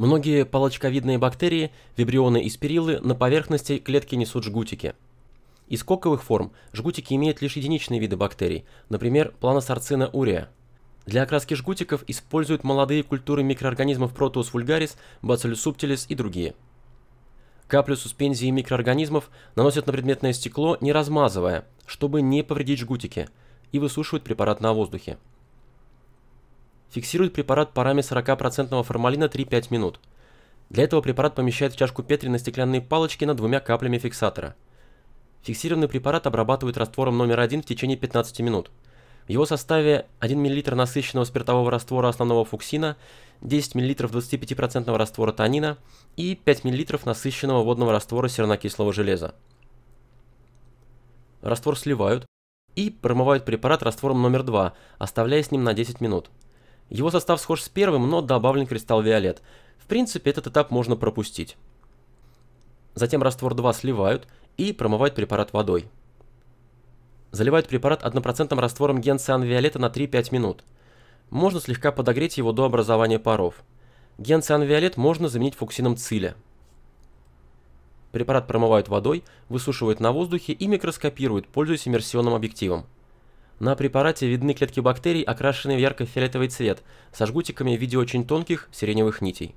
Многие палочковидные бактерии, вибрионы и спирилы на поверхности клетки несут жгутики. Из коковых форм жгутики имеют лишь единичные виды бактерий, например, планосарцина урия. Для окраски жгутиков используют молодые культуры микроорганизмов Proteus vulgaris, Bacillus subtilis и другие. Каплю суспензии микроорганизмов наносят на предметное стекло, не размазывая, чтобы не повредить жгутики, и высушивают препарат на воздухе фиксирует препарат парами 40% формалина 3-5 минут. Для этого препарат помещает в чашку Петри на стеклянные палочки над двумя каплями фиксатора. Фиксированный препарат обрабатывают раствором номер 1 в течение 15 минут. В его составе 1 мл насыщенного спиртового раствора основного фуксина, 10 мл 25% раствора танина и 5 мл насыщенного водного раствора сернокислого железа. Раствор сливают и промывают препарат раствором номер 2, оставляя с ним на 10 минут. Его состав схож с первым, но добавлен кристалл Виолет. В принципе, этот этап можно пропустить. Затем раствор 2 сливают и промывают препарат водой. Заливают препарат 1% раствором генциан Виолета на 3-5 минут. Можно слегка подогреть его до образования паров. Генциан Виолет можно заменить фуксином циля. Препарат промывают водой, высушивают на воздухе и микроскопируют, пользуясь иммерсионным объективом. На препарате видны клетки бактерий, окрашенные в ярко-фиолетовый цвет, со жгутиками в виде очень тонких сиреневых нитей.